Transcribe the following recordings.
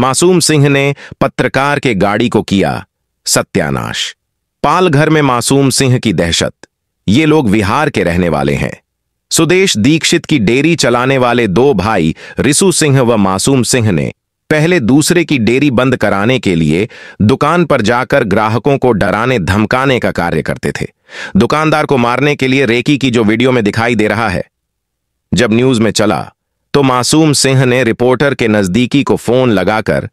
मासूम सिंह ने पत्रकार के गाड़ी को किया सत्यानाश पालघर में मासूम सिंह की दहशत ये लोग बिहार के रहने वाले हैं सुदेश दीक्षित की डेरी चलाने वाले दो भाई रिसु सिंह व मासूम सिंह ने पहले दूसरे की डेरी बंद कराने के लिए दुकान पर जाकर ग्राहकों को डराने धमकाने का कार्य करते थे दुकानदार को मारने के लिए रेकी की जो वीडियो में दिखाई दे रहा है जब न्यूज में चला तो मासूम सिंह ने रिपोर्टर के नजदीकी को फोन लगाकर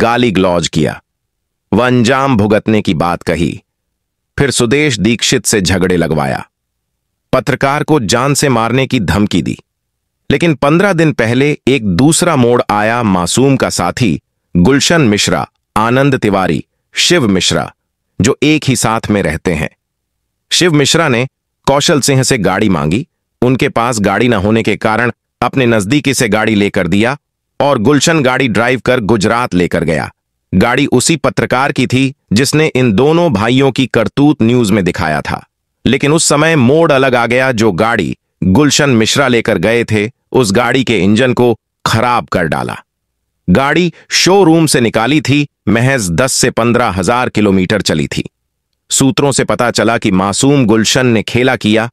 गाली ग्लौज किया वह अंजाम भुगतने की बात कही फिर सुदेश दीक्षित से झगड़े लगवाया पत्रकार को जान से मारने की धमकी दी लेकिन पंद्रह दिन पहले एक दूसरा मोड़ आया मासूम का साथी गुलशन मिश्रा आनंद तिवारी शिव मिश्रा जो एक ही साथ में रहते हैं शिव मिश्रा ने कौशल सिंह से गाड़ी मांगी उनके पास गाड़ी न होने के कारण अपने नजदीकी से गाड़ी लेकर दिया और गुलशन गाड़ी ड्राइव कर गुजरात लेकर गया गाड़ी उसी पत्रकार की थी जिसने इन दोनों भाइयों की करतूत न्यूज में दिखाया था लेकिन उस समय मोड़ अलग आ गया जो गाड़ी गुलशन मिश्रा लेकर गए थे उस गाड़ी के इंजन को खराब कर डाला गाड़ी शोरूम से निकाली थी महज दस से पंद्रह हजार किलोमीटर चली थी सूत्रों से पता चला कि मासूम गुलशन ने खेला किया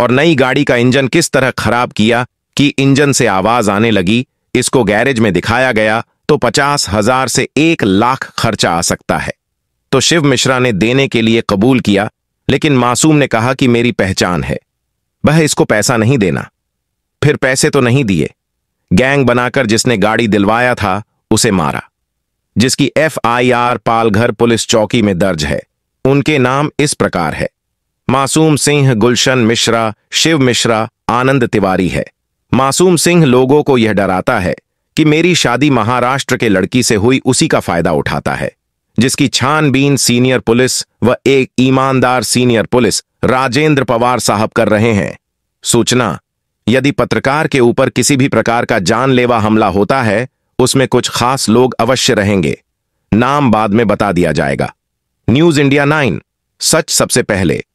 और नई गाड़ी का इंजन किस तरह खराब किया कि इंजन से आवाज आने लगी इसको गैरेज में दिखाया गया तो पचास हजार से एक लाख खर्चा आ सकता है तो शिव मिश्रा ने देने के लिए कबूल किया लेकिन मासूम ने कहा कि मेरी पहचान है वह इसको पैसा नहीं देना फिर पैसे तो नहीं दिए गैंग बनाकर जिसने गाड़ी दिलवाया था उसे मारा जिसकी एफआईआर पालघर पुलिस चौकी में दर्ज है उनके नाम इस प्रकार है मासूम सिंह गुलशन मिश्रा शिव मिश्रा आनंद तिवारी है मासूम सिंह लोगों को यह डराता है कि मेरी शादी महाराष्ट्र के लड़की से हुई उसी का फायदा उठाता है जिसकी छानबीन सीनियर पुलिस व एक ईमानदार सीनियर पुलिस राजेंद्र पवार साहब कर रहे हैं सूचना यदि पत्रकार के ऊपर किसी भी प्रकार का जानलेवा हमला होता है उसमें कुछ खास लोग अवश्य रहेंगे नाम बाद में बता दिया जाएगा न्यूज इंडिया नाइन सच सबसे पहले